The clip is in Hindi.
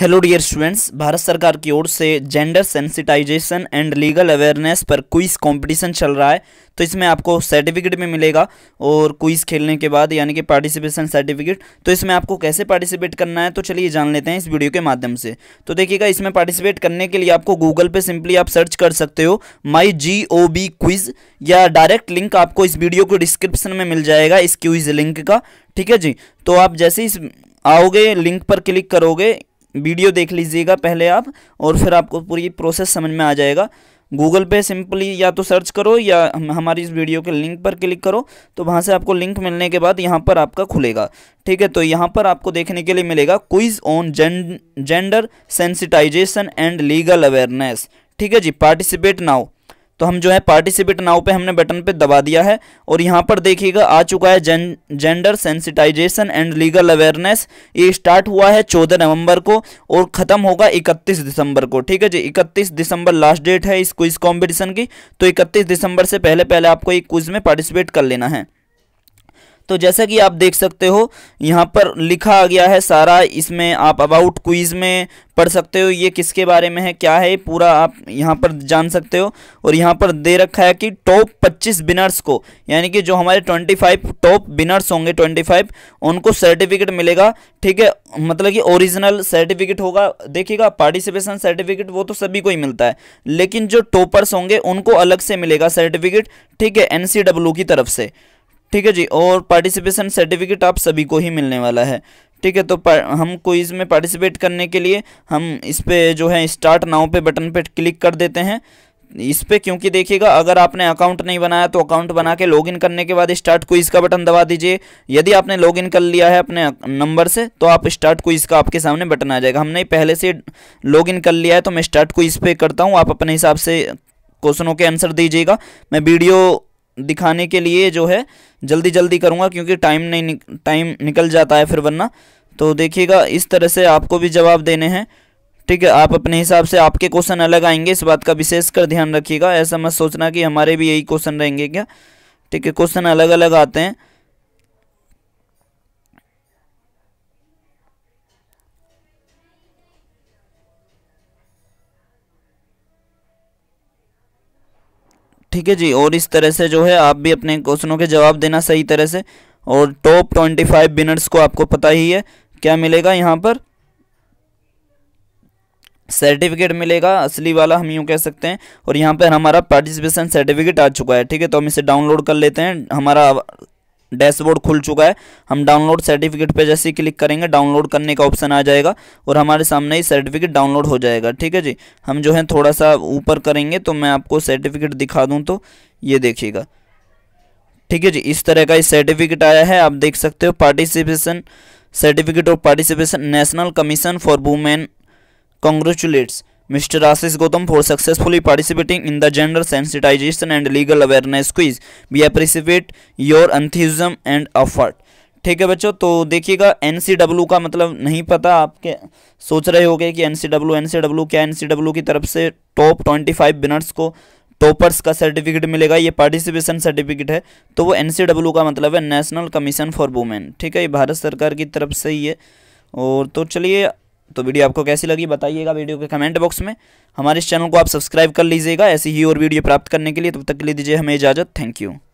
हेलो डियर स्टूडेंट्स भारत सरकार की ओर से gender sensitization and legal awareness पर क्विज कंपटीशन चल रहा है तो इसमें आपको सर्टिफिकेट भी मिलेगा और क्विज खेलने के बाद यानी कि पार्टिसिपेशन सर्टिफिकेट तो इसमें आपको कैसे पार्टिसिपेट करना है तो चलिए जान लेते हैं इस वीडियो के माध्यम से तो देखिएगा इसमें पार्टिसिपेट करने के लिए आपको गूगल पर सिंपली आप सर्च कर सकते हो my G O V quiz या डायरेक्ट लिंक आपको इस वीडियो को डिस्क्रिप्शन में मिल जाएगा इस क्विज लिंक का ठीक है जी तो आप जैसे इस आओगे लिंक पर क्लिक करोगे वीडियो देख लीजिएगा पहले आप और फिर आपको पूरी प्रोसेस समझ में आ जाएगा गूगल पे सिंपली या तो सर्च करो या हमारी इस वीडियो के लिंक पर क्लिक करो तो वहाँ से आपको लिंक मिलने के बाद यहाँ पर आपका खुलेगा ठीक है तो यहाँ पर आपको देखने के लिए मिलेगा क्विज ऑन जें gender sensitization and legal awareness ठीक है जी पार्टिसिपेट नाउ तो हम जो है पार्टिसिपेट नाव पे हमने बटन पे दबा दिया है और यहाँ पर देखिएगा आ चुका है जें, gender sensitization and legal awareness ये स्टार्ट हुआ है चौदह नवंबर को और ख़त्म होगा इकतीस दिसंबर को ठीक है जी इकतीस दिसंबर लास्ट डेट है इस क्विज कॉम्पिटिशन की तो इकतीस दिसंबर से पहले पहले आपको एक क्विज में पार्टिसिपेट कर लेना है तो जैसा कि आप देख सकते हो यहाँ पर लिखा गया है सारा इसमें आप अबाउट क्विज़ में पढ़ सकते हो ये किसके बारे में है क्या है पूरा आप यहाँ पर जान सकते हो और यहाँ पर दे रखा है कि टॉप 25 बिनर्स को यानी कि जो हमारे 25 टॉप बिनर्स होंगे 25 उनको सर्टिफिकेट मिलेगा ठीक है मतलब कि ओरिजिनल सर्टिफिकेट होगा देखिएगा पार्टिसिपेशन सर्टिफिकेट वो तो सभी को ही मिलता है लेकिन जो टॉपर्स होंगे उनको अलग से मिलेगा सर्टिफिकेट ठीक है एन की तरफ से ठीक है जी और पार्टिसिपेशन सर्टिफिकेट आप सभी को ही मिलने वाला है ठीक है तो हम क्विज़ में पार्टिसिपेट करने के लिए हम इस पर जो है स्टार्ट नाव पे बटन पे क्लिक कर देते हैं इस पर क्योंकि देखिएगा अगर आपने अकाउंट नहीं बनाया तो अकाउंट बना के लॉगिन करने के बाद स्टार्ट क्विज़ का बटन दबा दीजिए यदि आपने लॉगिन कर लिया है अपने नंबर से तो आप स्टार्ट क्विज़ का आपके सामने बटन आ जाएगा हमने पहले से लॉगिन कर लिया है तो मैं स्टार्ट क्विज़ पे करता हूँ आप अपने हिसाब से क्वेश्चनों के आंसर दीजिएगा मैं वीडियो दिखाने के लिए जो है जल्दी जल्दी करूँगा क्योंकि टाइम नहीं टाइम निकल जाता है फिर वरना तो देखिएगा इस तरह से आपको भी जवाब देने हैं ठीक है आप अपने हिसाब से आपके क्वेश्चन अलग आएंगे इस बात का विशेष कर ध्यान रखिएगा ऐसा मत सोचना कि हमारे भी यही क्वेश्चन रहेंगे क्या ठीक है क्वेश्चन अलग अलग आते हैं ठीक है जी और इस तरह से जो है आप भी अपने क्वेश्चनों के जवाब देना सही तरह से और टॉप ट्वेंटी फाइव बिनर्स को आपको पता ही है क्या मिलेगा यहाँ पर सर्टिफिकेट मिलेगा असली वाला हम यूँ कह सकते हैं और यहाँ पर हमारा पार्टिसिपेशन सर्टिफिकेट आ चुका है ठीक है तो हम इसे डाउनलोड कर लेते हैं हमारा डैशबोर्ड खुल चुका है हम डाउनलोड सर्टिफिकेट पे जैसे ही क्लिक करेंगे डाउनलोड करने का ऑप्शन आ जाएगा और हमारे सामने ही सर्टिफिकेट डाउनलोड हो जाएगा ठीक है जी हम जो है थोड़ा सा ऊपर करेंगे तो मैं आपको सर्टिफिकेट दिखा दूँ तो ये देखिएगा ठीक है जी इस तरह का ये सर्टिफिकेट आया है आप देख सकते हो participation certificate of participation national commission for women congratulates Mr. Ashish Gautam for successfully participating in the gender sensitization and legal awareness quiz. We appreciate your enthusiasm and effort. ठीक है बच्चों तो देखिएगा एन का मतलब नहीं पता आपके सोच रहे गए कि N C W N C W क्या एन सी डब्ल्यू की तरफ से टॉप ट्वेंटी फाइव विनर्स को टॉपर्स का सर्टिफिकेट मिलेगा ये पार्टिसिपेशन सर्टिफिकेट है तो वो एन का मतलब है नेशनल कमीशन फॉर वुमेन ठीक है ये भारत सरकार की तरफ से ही है और तो चलिए तो वीडियो आपको कैसी लगी बताइएगा वीडियो के कमेंट बॉक्स में हमारे इस चैनल को आप सब्सक्राइब कर लीजिएगा ऐसी ही और वीडियो प्राप्त करने के लिए तब तक के लिए दीजिए हमें इजाज़त थैंक यू